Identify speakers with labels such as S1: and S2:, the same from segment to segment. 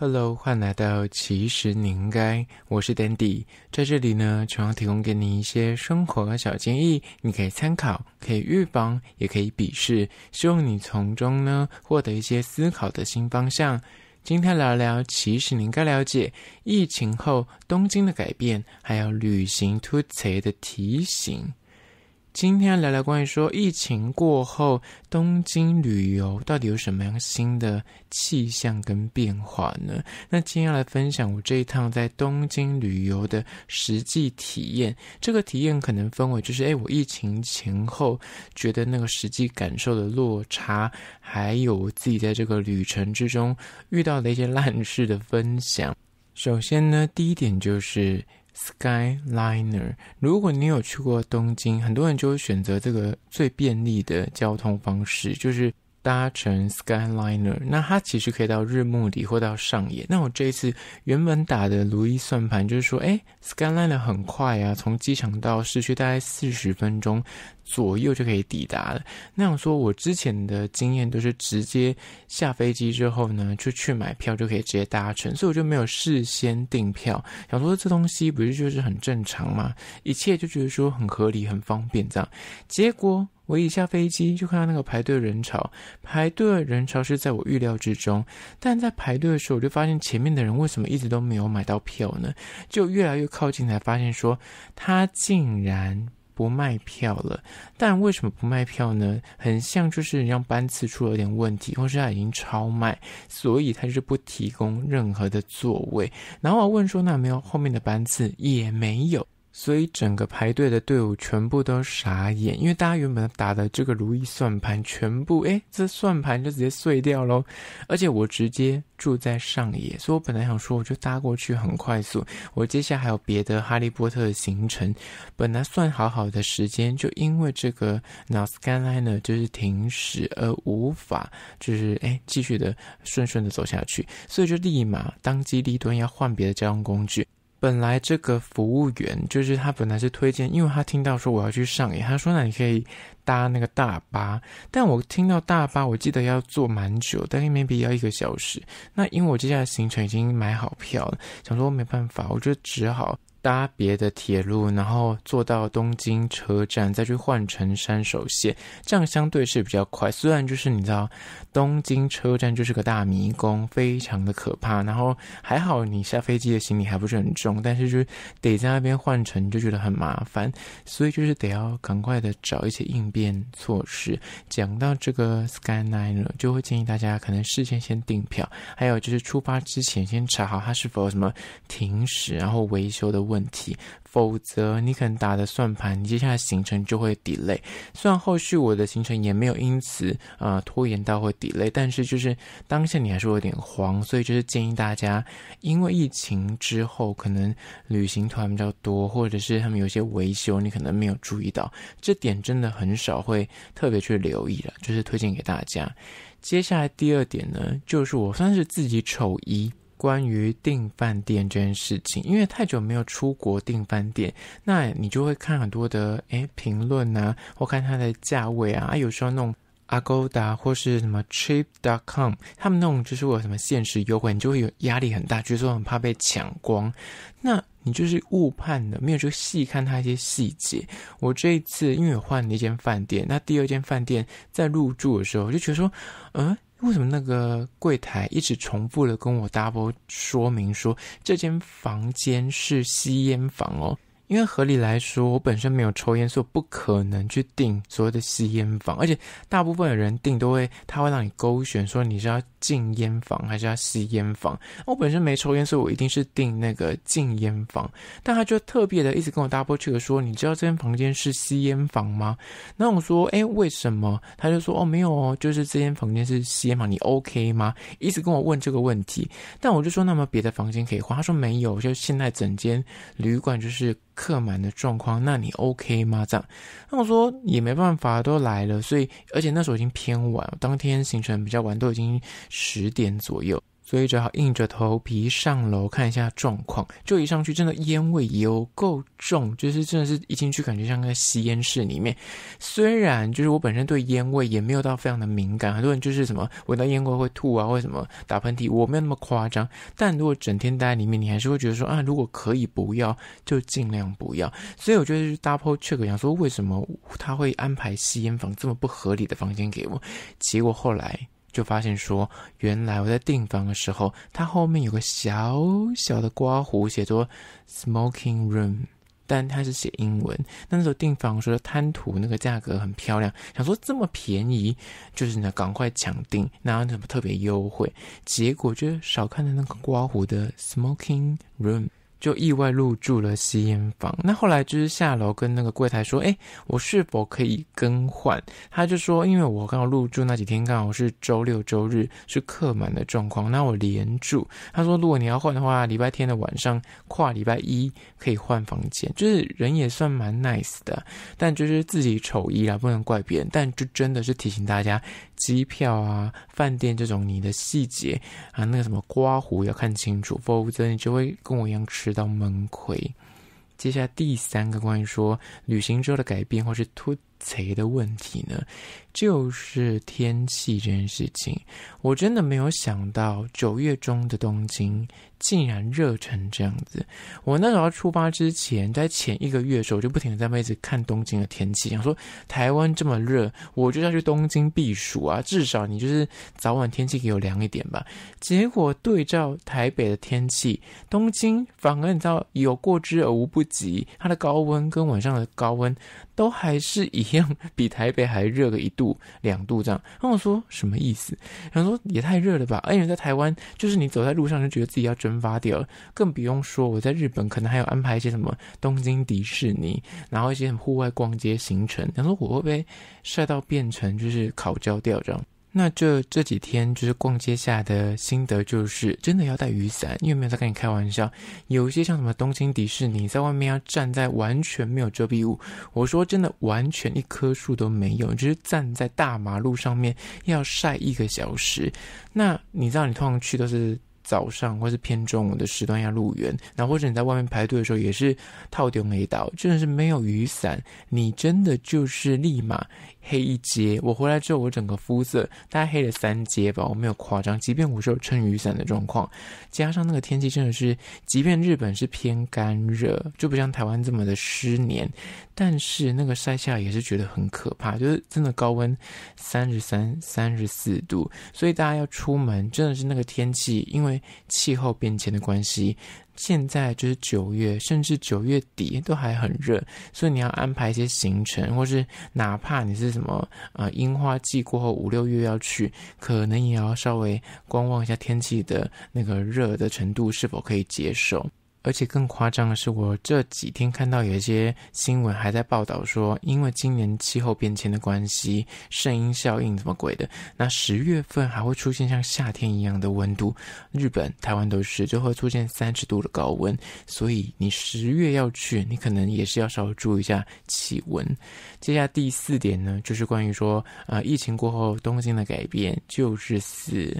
S1: Hello，欢迎来到其实你应该，我是 Dandy，在这里呢，主要提供给你一些生活小建议，你可以参考，可以预防，也可以鄙视，希望你从中呢获得一些思考的新方向。今天聊聊其实你应该了解疫情后东京的改变，还有旅行突袭的提醒。今天聊聊关于说疫情过后东京旅游到底有什么样新的气象跟变化呢？那今天来分享我这一趟在东京旅游的实际体验。这个体验可能分为就是，哎，我疫情前后觉得那个实际感受的落差，还有我自己在这个旅程之中遇到的一些烂事的分享。首先呢，第一点就是。Skyliner，如果你有去过东京，很多人就会选择这个最便利的交通方式，就是。搭乘 Skyliner，那它其实可以到日暮里或到上野。那我这一次原本打的如意算盘就是说，哎，Skyliner 很快啊，从机场到市区大概四十分钟左右就可以抵达了。那样说，我之前的经验都是直接下飞机之后呢，就去买票就可以直接搭乘，所以我就没有事先订票。想说这东西不是就是很正常吗？一切就觉得说很合理、很方便这样。结果。我一下飞机就看到那个排队人潮，排队人潮是在我预料之中，但在排队的时候我就发现前面的人为什么一直都没有买到票呢？就越来越靠近才发现说他竟然不卖票了。但为什么不卖票呢？很像就是人家班次出了点问题，或是他已经超卖，所以他就是不提供任何的座位。然后我问说那没有后面的班次也没有。所以整个排队的队伍全部都傻眼，因为大家原本打的这个如意算盘全部，哎，这算盘就直接碎掉喽。而且我直接住在上野，所以我本来想说我就搭过去很快速，我接下来还有别的哈利波特的行程，本来算好好的时间，就因为这个那 s k y l i n e 就是停驶而无法，就是哎继续的顺顺的走下去，所以就立马当机立断要换别的交通工具。本来这个服务员就是他，本来是推荐，因为他听到说我要去上野，他说那你可以搭那个大巴。但我听到大巴，我记得要坐蛮久，大概 maybe 要一个小时。那因为我接下来行程已经买好票了，想说没办法，我就只好。搭别的铁路，然后坐到东京车站，再去换成山手线，这样相对是比较快。虽然就是你知道，东京车站就是个大迷宫，非常的可怕。然后还好你下飞机的行李还不是很重，但是就是得在那边换乘，就觉得很麻烦。所以就是得要赶快的找一些应变措施。讲到这个 Skyliner，就会建议大家可能事先先订票，还有就是出发之前先查好它是否什么停驶，然后维修的。问题，否则你可能打的算盘，你接下来行程就会 delay。虽然后续我的行程也没有因此啊拖延到会 delay，但是就是当下你还是有点慌，所以就是建议大家，因为疫情之后可能旅行团比较多，或者是他们有些维修，你可能没有注意到这点，真的很少会特别去留意了，就是推荐给大家。接下来第二点呢，就是我算是自己丑一。关于订饭店这件事情，因为太久没有出国订饭店，那你就会看很多的诶评论啊，或看它的价位啊。有时候弄阿勾达或是什么 Trip.com，他们那种就是有什么限时优惠，你就会有压力很大，就是说很怕被抢光。那你就是误判的，没有去细看它一些细节。我这一次因为换了一间饭店，那第二间饭店在入住的时候，我就觉得说，嗯。为什么那个柜台一直重复的跟我 double 说明说这间房间是吸烟房哦？因为合理来说，我本身没有抽烟，所以不可能去订所谓的吸烟房，而且大部分的人订都会他会让你勾选说你是要。禁烟房还是要吸烟房？我本身没抽烟，所以我一定是订那个禁烟房。但他就特别的一直跟我 double check 说：“你知道这间房间是吸烟房吗？”那我说：“哎，为什么？”他就说：“哦，没有哦，就是这间房间是吸烟房，你 OK 吗？”一直跟我问这个问题。但我就说：“那么别的房间可以换？”他说：“没有，就现在整间旅馆就是客满的状况，那你 OK 吗？”这样？那我说：“也没办法，都来了，所以而且那时候已经偏晚，当天行程比较晚，都已经。”十点左右，所以只好硬着头皮上楼看一下状况。就一上去，真的烟味有够重，就是真的是一进去，感觉像在吸烟室里面。虽然就是我本身对烟味也没有到非常的敏感，很多人就是什么闻到烟味会吐啊，或什么打喷嚏，我没有那么夸张。但如果整天待在里面，你还是会觉得说啊，如果可以不要，就尽量不要。所以我觉得是 double check，想说为什么他会安排吸烟房这么不合理的房间给我？结果后来。就发现说，原来我在订房的时候，它后面有个小小的刮胡，写作 smoking room，但它是写英文。那那时候订房说贪图那个价格很漂亮，想说这么便宜，就是呢赶快抢订，那有什么特别优惠？结果就少看了那个刮胡的 smoking room。就意外入住了吸烟房，那后来就是下楼跟那个柜台说：“哎，我是否可以更换？”他就说：“因为我刚好入住那几天刚好是周六周日是客满的状况，那我连住。”他说：“如果你要换的话，礼拜天的晚上跨礼拜一可以换房间。”就是人也算蛮 nice 的，但就是自己丑一啦，不能怪别人。但就真的是提醒大家，机票啊、饭店这种你的细节啊，那个什么刮胡要看清楚，否则你就会跟我一样吃。直到闷亏。接下来第三个，关于说旅行之后的改变，或是突。贼的问题呢，就是天气这件事情。我真的没有想到，九月中的东京竟然热成这样子。我那时候出发之前，在前一个月的时候，我就不停的在一直看东京的天气，想说台湾这么热，我就要去东京避暑啊，至少你就是早晚天气给我凉一点吧。结果对照台北的天气，东京反而你知道有过之而无不及，它的高温跟晚上的高温。都还是一样，比台北还热个一度两度这样。然后我说什么意思？然后说也太热了吧！而且在台湾，就是你走在路上就觉得自己要蒸发掉，更不用说我在日本，可能还有安排一些什么东京迪士尼，然后一些户外逛街行程。想说我会不会晒到变成就是烤焦掉这样？那这这几天就是逛街下的心得，就是真的要带雨伞。因为没有在跟你开玩笑，有一些像什么东京迪士尼，在外面要站在完全没有遮蔽物。我说真的，完全一棵树都没有，就是站在大马路上面要晒一个小时。那你知道，你通常去都是早上或是偏中午的时段要入园，然后或者你在外面排队的时候也是套那一到，真的是没有雨伞，你真的就是立马。黑一阶，我回来之后，我整个肤色大概黑了三阶吧，我没有夸张。即便我是有撑雨伞的状况，加上那个天气真的是，即便日本是偏干热，就不像台湾这么的湿黏，但是那个晒下也是觉得很可怕，就是真的高温，三十三、三十四度，所以大家要出门真的是那个天气，因为气候变迁的关系。现在就是九月，甚至九月底都还很热，所以你要安排一些行程，或是哪怕你是什么呃樱花季过后五六月要去，可能也要稍微观望一下天气的那个热的程度是否可以接受。而且更夸张的是，我这几天看到有一些新闻还在报道说，因为今年气候变迁的关系，圣婴效应什么鬼的，那十月份还会出现像夏天一样的温度，日本、台湾都是就会出现三十度的高温，所以你十月要去，你可能也是要稍微注意一下气温。接下来第四点呢，就是关于说，呃，疫情过后东京的改变，就是四。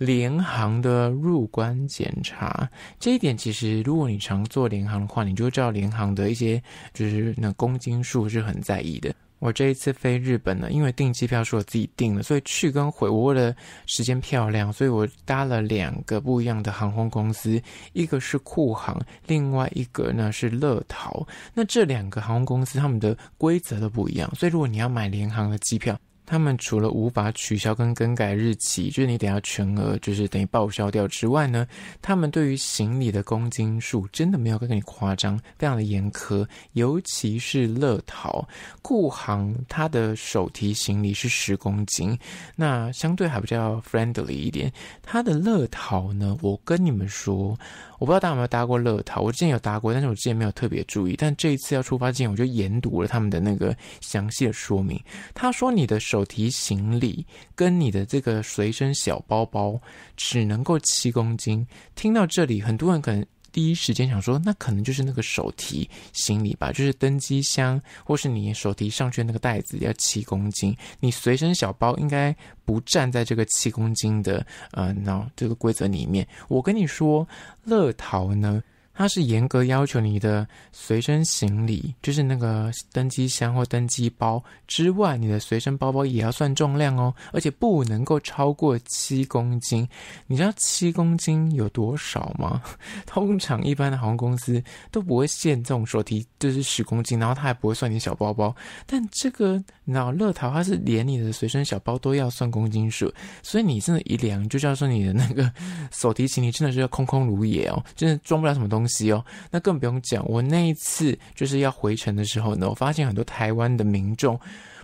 S1: 联航的入关检查这一点，其实如果你常做联航的话，你就知道联航的一些就是那公斤数是很在意的。我这一次飞日本呢，因为订机票是我自己订的，所以去跟回窝的时间漂亮，所以我搭了两个不一样的航空公司，一个是酷航，另外一个呢是乐桃。那这两个航空公司他们的规则都不一样，所以如果你要买联航的机票。他们除了无法取消跟更改日期，就是你等下全额就是等于报销掉之外呢，他们对于行李的公斤数真的没有跟跟你夸张，非常的严苛。尤其是乐淘、顾航，他的手提行李是十公斤，那相对还比较 friendly 一点。他的乐淘呢，我跟你们说，我不知道大家有没有搭过乐淘，我之前有搭过，但是我之前没有特别注意。但这一次要出发之前，我就研读了他们的那个详细的说明。他说你的手手提行李跟你的这个随身小包包只能够七公斤。听到这里，很多人可能第一时间想说，那可能就是那个手提行李吧，就是登机箱，或是你手提上去那个袋子要七公斤，你随身小包应该不站在这个七公斤的呃，那这个规则里面。我跟你说，乐淘呢？它是严格要求你的随身行李，就是那个登机箱或登机包之外，你的随身包包也要算重量哦，而且不能够超过七公斤。你知道七公斤有多少吗？通常一般的航空公司都不会限这种手提，就是十公斤，然后它还不会算你小包包。但这个，脑乐淘，它是连你的随身小包都要算公斤数，所以你真的，一量就叫做你的那个手提行李真的是要空空如也哦，真的装不了什么东西。哦，那更不用讲。我那一次就是要回程的时候呢，我发现很多台湾的民众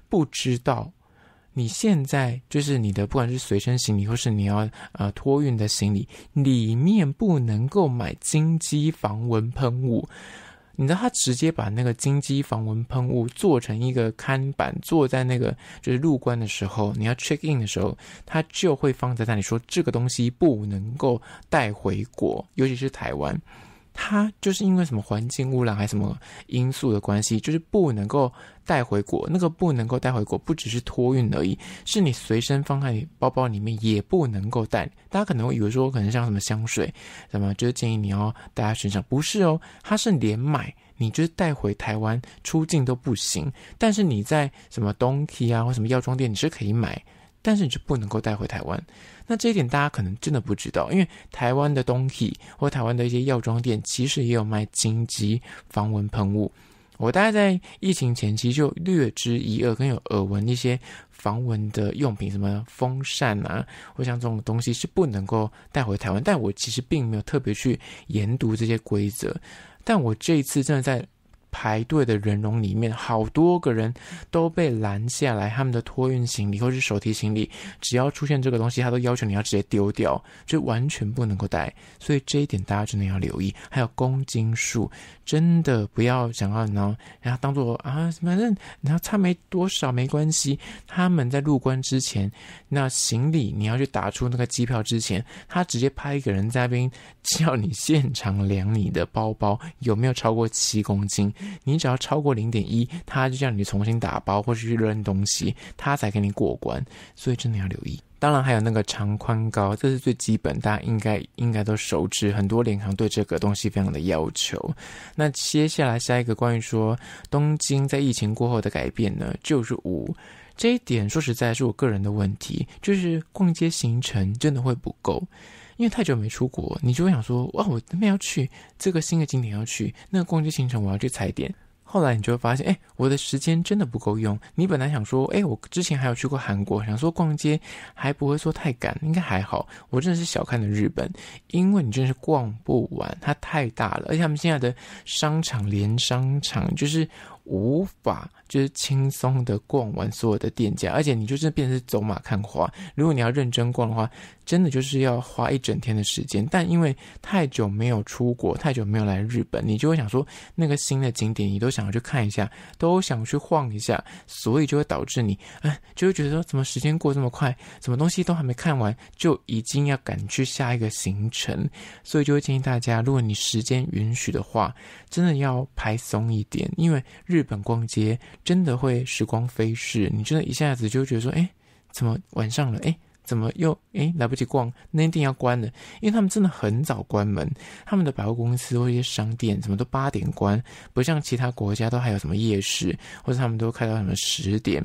S1: 不知道，你现在就是你的不管是随身行李或是你要呃托运的行李里面不能够买金鸡防蚊喷雾。你知道他直接把那个金鸡防蚊喷雾做成一个看板，坐在那个就是入关的时候，你要 check in 的时候，他就会放在那里说这个东西不能够带回国，尤其是台湾。它就是因为什么环境污染还是什么因素的关系，就是不能够带回国。那个不能够带回国，不只是托运而已，是你随身放在包包里面也不能够带。大家可能会以为说可能像什么香水，什么就是建议你要带在身上，不是哦，它是连买，你就是带回台湾出境都不行。但是你在什么 Donkey 啊或什么药妆店，你是可以买。但是你就不能够带回台湾，那这一点大家可能真的不知道，因为台湾的东西或台湾的一些药妆店其实也有卖金鸡防蚊喷雾。我大概在疫情前期就略知一二，跟有耳闻一些防蚊的用品，什么风扇啊，或像这种东西是不能够带回台湾，但我其实并没有特别去研读这些规则，但我这一次真的在。排队的人龙里面，好多个人都被拦下来。他们的托运行李或是手提行李，只要出现这个东西，他都要求你要直接丢掉，就完全不能够带。所以这一点大家真的要留意。还有公斤数，真的不要想要呢，然后当做啊，反正然后差没多少没关系。他们在入关之前，那行李你要去打出那个机票之前，他直接派一个人在那边叫你现场量你的包包有没有超过七公斤。你只要超过零点一，他就叫你重新打包或者去扔东西，他才给你过关。所以真的要留意。当然还有那个长宽高，这是最基本，大家应该应该都熟知。很多联行对这个东西非常的要求。那接下来下一个关于说东京在疫情过后的改变呢，就是五这一点，说实在是我个人的问题，就是逛街行程真的会不够。因为太久没出国，你就会想说：哇，我那边要去这个新的景点，要去那个逛街行程，我要去踩点。后来你就会发现，哎，我的时间真的不够用。你本来想说，哎，我之前还有去过韩国，想说逛街还不会说太赶，应该还好。我真的是小看了日本，因为你真的是逛不完，它太大了，而且他们现在的商场连商场就是。无法就是轻松的逛完所有的店家，而且你就是变成走马看花。如果你要认真逛的话，真的就是要花一整天的时间。但因为太久没有出国，太久没有来日本，你就会想说，那个新的景点你都想要去看一下，都想去晃一下，所以就会导致你，哎，就会觉得说，怎么时间过这么快？什么东西都还没看完，就已经要赶去下一个行程。所以就会建议大家，如果你时间允许的话，真的要拍松一点，因为日。日本逛街真的会时光飞逝，你真的，一下子就觉得说，哎，怎么晚上了？哎，怎么又哎来不及逛？那一定要关了，因为他们真的很早关门，他们的百货公司或一些商店，怎么都八点关，不像其他国家都还有什么夜市，或者他们都开到什么十点。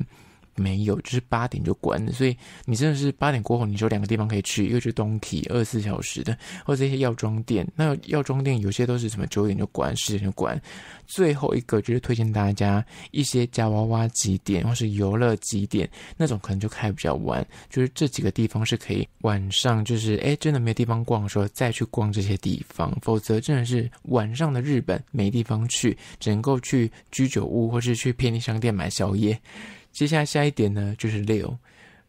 S1: 没有，就是八点就关了，所以你真的是八点过后，你就两个地方可以去，一个去东体，二十四小时的，或者一些药妆店。那药妆店有些都是什么九点就关，十点就关。最后一个就是推荐大家一些家娃娃几点，或是游乐几点，那种可能就开比较晚。就是这几个地方是可以晚上，就是哎，真的没地方逛的时候再去逛这些地方，否则真的是晚上的日本没地方去，只能够去居酒屋或是去便利商店买宵夜。接下来下一点呢，就是六，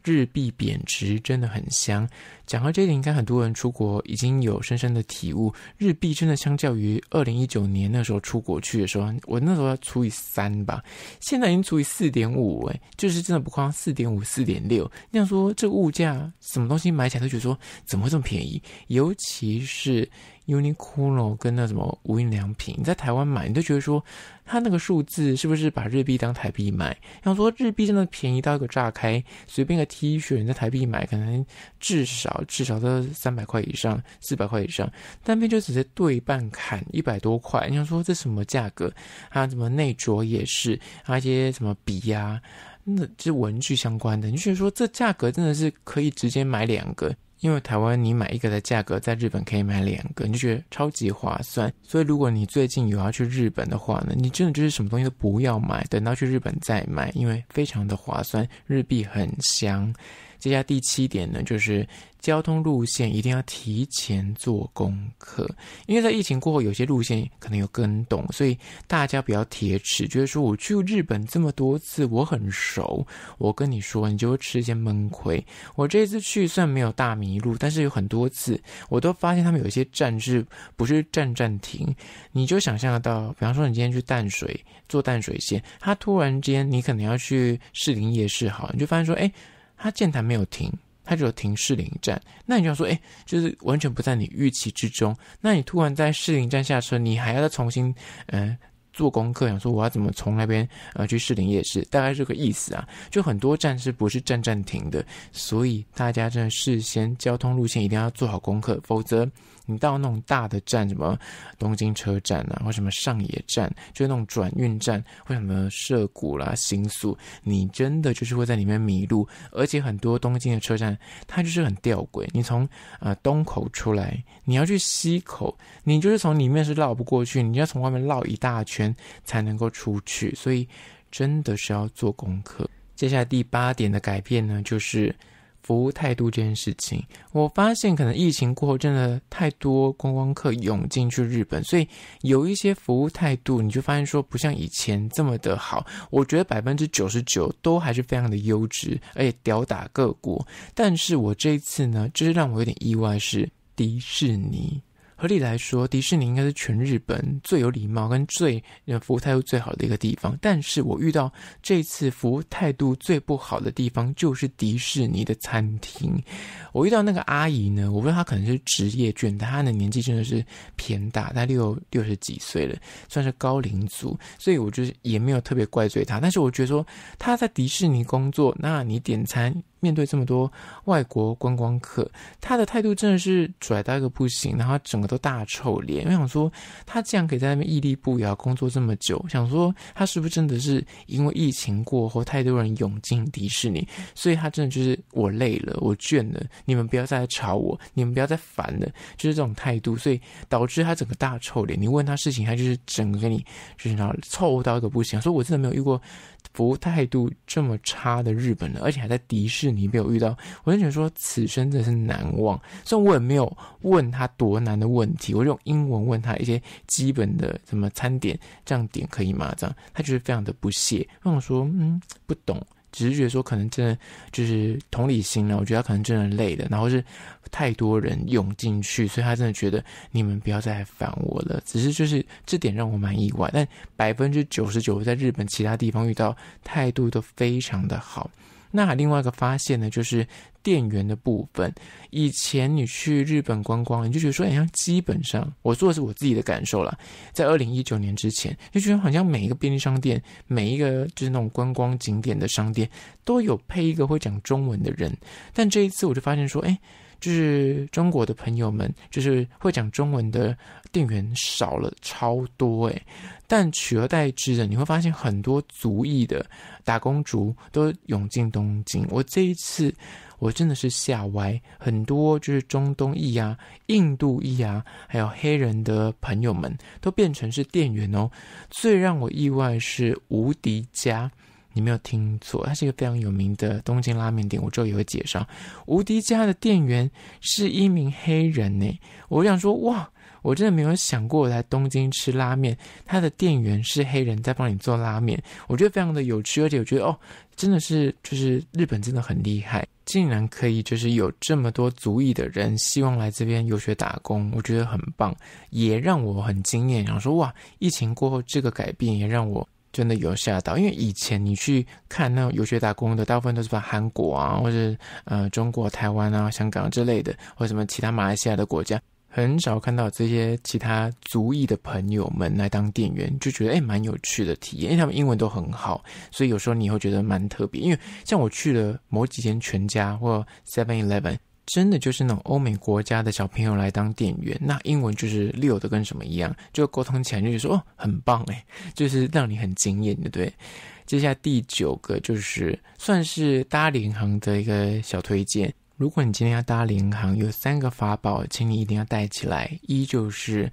S1: 日币贬值真的很香。讲到这点，应该很多人出国已经有深深的体悟。日币真的相较于二零一九年那时候出国去的时候，我那时候要除以三吧，现在已经除以四点五，哎，就是真的不夸张，四点五四点六。你想说这物价什么东西买起来都觉得说怎么会这么便宜？尤其是 Uniqlo 跟那什么无印良品，你在台湾买，你都觉得说它那个数字是不是把日币当台币买？后说日币真的便宜到一个炸开，随便个 T 恤你在台币买可能至少。至少都三百块以上，四百块以上，单边就直接对半砍一百多块。你想说这什么价格？还、啊，什么内着也是啊，一些什么笔呀，那这是文具相关的。你就觉得说这价格真的是可以直接买两个，因为台湾你买一个的价格在日本可以买两个，你就觉得超级划算。所以如果你最近有要去日本的话呢，你真的就是什么东西都不要买，等到去日本再买，因为非常的划算，日币很香。接下来第七点呢，就是交通路线一定要提前做功课，因为在疫情过后，有些路线可能有更动，所以大家不要铁齿，觉得说我去日本这么多次，我很熟，我跟你说，你就会吃一些闷亏。我这次去算没有大迷路，但是有很多次我都发现他们有一些站是不是站站停，你就想象得到，比方说你今天去淡水坐淡水线，他突然间你可能要去士林夜市，好，你就发现说，哎。他建坛没有停，他只有停士林站。那你就要说，哎，就是完全不在你预期之中。那你突然在士林站下车，你还要再重新嗯做功课，想说我要怎么从那边呃去士林夜市，大概这个意思啊。就很多站是不是站站停的，所以大家真的事先交通路线一定要做好功课，否则。你到那种大的站，什么东京车站啊，或什么上野站，就是那种转运站，或什么涉谷啦、新宿，你真的就是会在里面迷路。而且很多东京的车站，它就是很吊诡。你从呃东口出来，你要去西口，你就是从里面是绕不过去，你要从外面绕一大圈才能够出去。所以真的是要做功课。接下来第八点的改变呢，就是。服务态度这件事情，我发现可能疫情过后真的太多观光客涌进去日本，所以有一些服务态度你就发现说不像以前这么的好。我觉得百分之九十九都还是非常的优质，而且屌打各国。但是我这次呢，就是让我有点意外是迪士尼。合理来说，迪士尼应该是全日本最有礼貌跟最服务态度最好的一个地方。但是我遇到这次服务态度最不好的地方就是迪士尼的餐厅。我遇到那个阿姨呢，我不知道她可能是职业倦怠，她的年纪真的是偏大，她六六十几岁了，算是高龄族，所以我就是也没有特别怪罪她。但是我觉得说她在迪士尼工作，那你点餐。面对这么多外国观光客，他的态度真的是拽到一个不行，然后整个都大臭脸。我想说，他既然可以在那边屹立不摇工作这么久，想说他是不是真的是因为疫情过后太多人涌进迪士尼，所以他真的就是我累了，我倦了。你们不要再吵我，你们不要再烦了，就是这种态度，所以导致他整个大臭脸。你问他事情，他就是整个给你就是那臭到个不行。所以，我真的没有遇过。服务态度这么差的日本人，而且还在迪士尼被我遇到，我就觉得说此生真是难忘。虽然我也没有问他多难的问题，我用英文问他一些基本的什么餐点这样点可以吗？这样他就是非常的不屑，跟我说嗯不懂。只是觉得说，可能真的就是同理心了。我觉得他可能真的累了，然后是太多人涌进去，所以他真的觉得你们不要再烦我了。只是就是这点让我蛮意外，但百分之九十九在日本其他地方遇到态度都非常的好。那另外一个发现呢，就是。店员的部分，以前你去日本观光，你就觉得说，好像基本上我做的是我自己的感受了。在二零一九年之前，就觉得好像每一个便利商店，每一个就是那种观光景点的商店，都有配一个会讲中文的人。但这一次，我就发现说，哎，就是中国的朋友们，就是会讲中文的店员少了超多哎。但取而代之的，你会发现很多族裔的打工族都涌进东京。我这一次。我真的是吓歪，很多就是中东裔啊、印度裔啊，还有黑人的朋友们都变成是店员哦。最让我意外是无敌家，你没有听错，它是一个非常有名的东京拉面店。我之后也会介绍，无敌家的店员是一名黑人呢。我想说哇，我真的没有想过在东京吃拉面，他的店员是黑人在帮你做拉面，我觉得非常的有趣，而且我觉得哦，真的是就是日本真的很厉害。竟然可以，就是有这么多足裔的人希望来这边游学打工，我觉得很棒，也让我很惊艳。想说，哇，疫情过后这个改变也让我真的有吓到，因为以前你去看那种游学打工的，大部分都是把韩国啊，或者呃中国、台湾啊、香港之类的，或什么其他马来西亚的国家。很少看到这些其他族裔的朋友们来当店员，就觉得诶蛮有趣的体验，因为他们英文都很好，所以有时候你会觉得蛮特别。因为像我去了某几天全家或 Seven Eleven，真的就是那种欧美国家的小朋友来当店员，那英文就是溜的跟什么一样，就沟通起来就说哦很棒哎，就是让你很惊艳，的不对？接下来第九个就是算是搭联航的一个小推荐。如果你今天要搭联航，有三个法宝，请你一定要带起来。一就是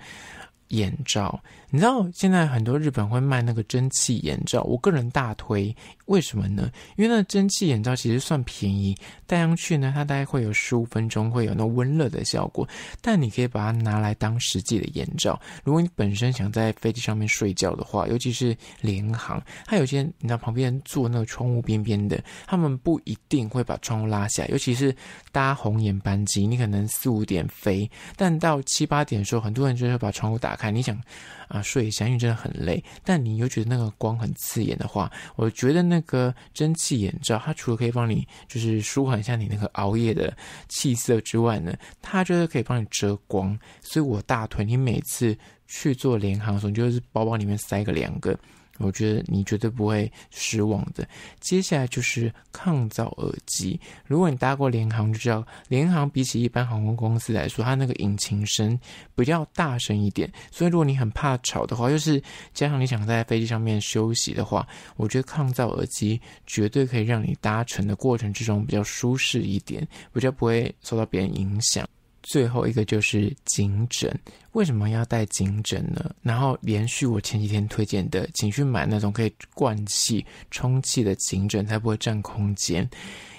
S1: 眼罩，你知道现在很多日本会卖那个蒸汽眼罩，我个人大推。为什么呢？因为那蒸汽眼罩其实算便宜，戴上去呢，它大概会有十五分钟会有那温热的效果。但你可以把它拿来当实际的眼罩。如果你本身想在飞机上面睡觉的话，尤其是联航，它有些你道旁边坐那个窗户边边的，他们不一定会把窗户拉下。尤其是搭红眼班机，你可能四五点飞，但到七八点的时候，很多人就会把窗户打开。你想啊，睡一下，因为真的很累，但你又觉得那个光很刺眼的话，我觉得那。那个蒸汽眼罩，它除了可以帮你就是舒缓一下你那个熬夜的气色之外呢，它就是可以帮你遮光。所以我大腿，你每次去做联行，总就是包包里面塞个两个。我觉得你绝对不会失望的。接下来就是抗噪耳机。如果你搭过联航，就知道联航比起一般航空公司来说，它那个引擎声比较大声一点。所以如果你很怕吵的话，又是加上你想在飞机上面休息的话，我觉得抗噪耳机绝对可以让你搭乘的过程之中比较舒适一点，比较不会受到别人影响。最后一个就是颈枕，为什么要带颈枕呢？然后连续我前几天推荐的，请去买那种可以灌气、充气的颈枕，才不会占空间。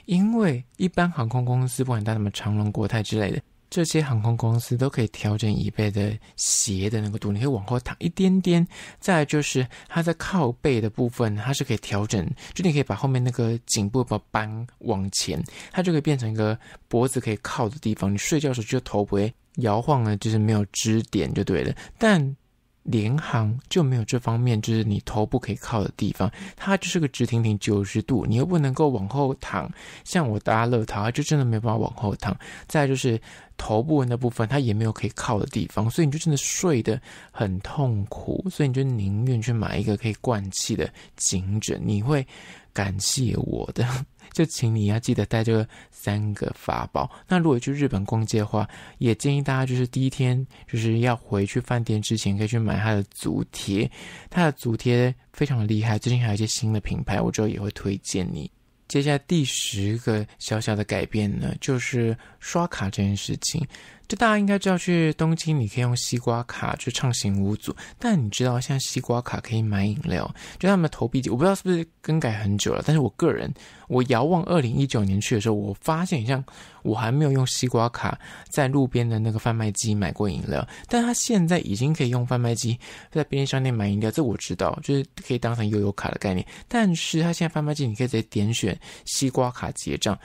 S1: 因为一般航空公司不管带什么长龙、国泰之类的。这些航空公司都可以调整椅背的斜的那个度，你可以往后躺一点点。再就是它在靠背的部分，它是可以调整，就你可以把后面那个颈部把扳往前，它就可以变成一个脖子可以靠的地方。你睡觉的时候，就头不会摇晃了，就是没有支点就对了。但联航就没有这方面，就是你头部可以靠的地方，它就是个直挺挺九十度，你又不能够往后躺，像我搭乐淘，它就真的没办法往后躺。再就是头部那部分，它也没有可以靠的地方，所以你就真的睡得很痛苦，所以你就宁愿去买一个可以灌气的颈枕，你会感谢我的。就请你要记得带这个三个法宝。那如果去日本逛街的话，也建议大家就是第一天就是要回去饭店之前可以去买它的足贴，它的足贴非常厉害。最近还有一些新的品牌，我之后也会推荐你。接下来第十个小小的改变呢，就是刷卡这件事情。就大家应该知道，去东京你可以用西瓜卡去畅行无阻。但你知道，现在西瓜卡可以买饮料。就他们投币机，我不知道是不是更改很久了。但是我个人，我遥望二零一九年去的时候，我发现，像我还没有用西瓜卡在路边的那个贩卖机买过饮料。但他现在已经可以用贩卖机在便利店买饮料，这我知道，就是可以当成悠游卡的概念。但是他现在贩卖机，你可以直接点选西瓜卡结账。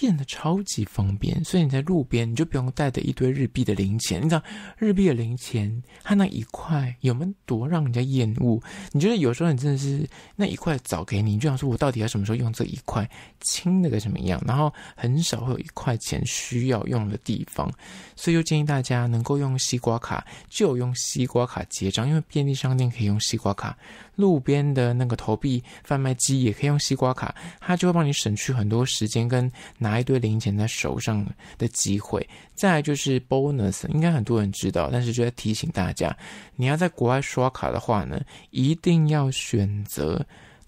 S1: 变得超级方便，所以你在路边你就不用带着一堆日币的零钱。你知道日币的零钱它那一块，有没有多让人家厌恶？你觉得有时候你真的是那一块早给你，你就想说我到底要什么时候用这一块，轻那个什么样？然后很少会有一块钱需要用的地方，所以就建议大家能够用西瓜卡就用西瓜卡结账，因为便利商店可以用西瓜卡。路边的那个投币贩卖机也可以用西瓜卡，它就会帮你省去很多时间跟拿一堆零钱在手上的机会。再来就是 bonus，应该很多人知道，但是就在提醒大家，你要在国外刷卡的话呢，一定要选择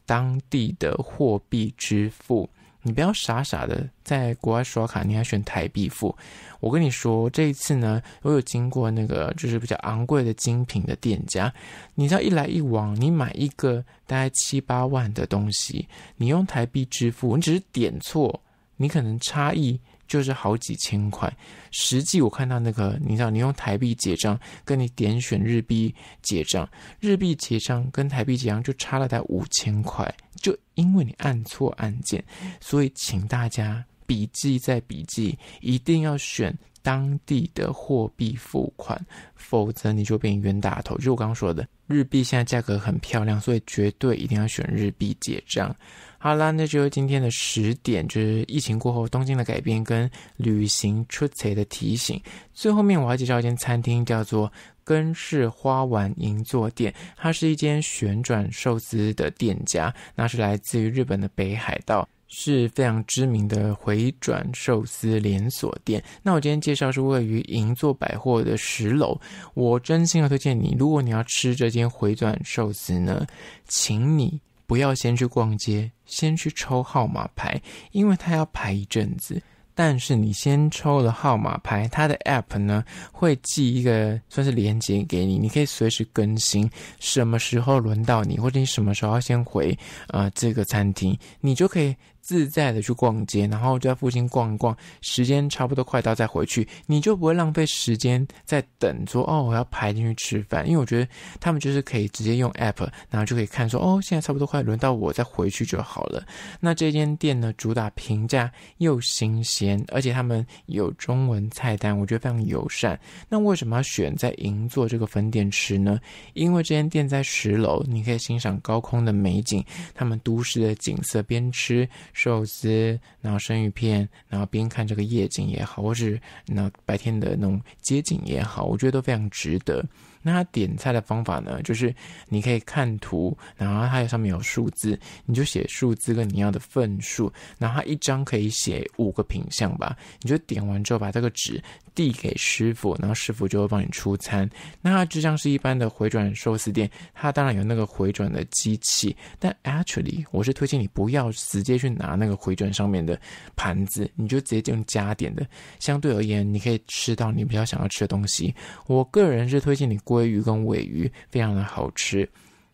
S1: 当地的货币支付。你不要傻傻的在国外刷卡，你还选台币付。我跟你说，这一次呢，我有经过那个就是比较昂贵的精品的店家，你知道一来一往，你买一个大概七八万的东西，你用台币支付，你只是点错，你可能差异就是好几千块。实际我看到那个，你知道你用台币结账，跟你点选日币结账，日币结账跟台币结账就差了大概五千块。就因为你按错按键，所以请大家笔记在笔记，一定要选当地的货币付款，否则你就变冤大头。就我刚刚说的，日币现在价格很漂亮，所以绝对一定要选日币结账。好啦，那就是今天的十点，就是疫情过后东京的改变跟旅行出钱的提醒。最后面我要介绍一间餐厅，叫做。根室花丸银座店，它是一间旋转寿司的店家，那是来自于日本的北海道，是非常知名的回转寿司连锁店。那我今天介绍是位于银座百货的十楼，我真心要推荐你，如果你要吃这间回转寿司呢，请你不要先去逛街，先去抽号码牌，因为它要排一阵子。但是你先抽了号码牌，它的 App 呢会寄一个算是连接给你，你可以随时更新什么时候轮到你，或者你什么时候要先回啊这个餐厅，你就可以。自在的去逛街，然后就在附近逛一逛，时间差不多快到再回去，你就不会浪费时间在等。说哦，我要排进去吃饭，因为我觉得他们就是可以直接用 app，然后就可以看说哦，现在差不多快轮到我再回去就好了。那这间店呢，主打平价又新鲜，而且他们有中文菜单，我觉得非常友善。那为什么要选在银座这个分店吃呢？因为这间店在十楼，你可以欣赏高空的美景，他们都市的景色边吃。寿司，然后生鱼片，然后边看这个夜景也好，或是那白天的那种街景也好，我觉得都非常值得。那他点菜的方法呢？就是你可以看图，然后它有上面有数字，你就写数字跟你要的份数。然后它一张可以写五个品项吧，你就点完之后把这个纸递给师傅，然后师傅就会帮你出餐。那它就像是一般的回转寿司店，它当然有那个回转的机器，但 actually 我是推荐你不要直接去拿那个回转上面的盘子，你就直接用加点的。相对而言，你可以吃到你比较想要吃的东西。我个人是推荐你。鲑鱼跟尾鱼非常的好吃，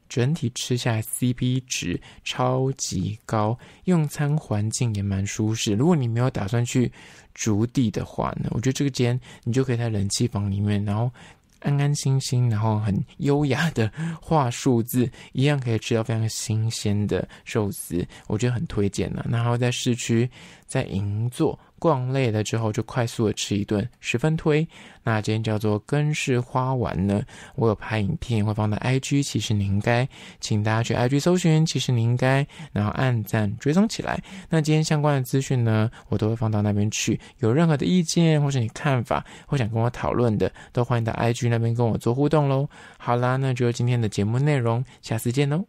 S1: 整体吃下来 C p 值超级高，用餐环境也蛮舒适。如果你没有打算去竹地的话呢，我觉得这个间你就可以在冷气房里面，然后安安心心，然后很优雅的画数字，一样可以吃到非常新鲜的寿司，我觉得很推荐呐。然后在市区在银座逛累了之后，就快速的吃一顿，十分推。那今天叫做根是花完呢，我有拍影片会放到 IG，其实你应该请大家去 IG 搜寻，其实你应该然后按赞追踪起来。那今天相关的资讯呢，我都会放到那边去。有任何的意见或者你看法，或想跟我讨论的，都欢迎到 IG 那边跟我做互动喽。好啦，那就今天的节目内容，下次见喽。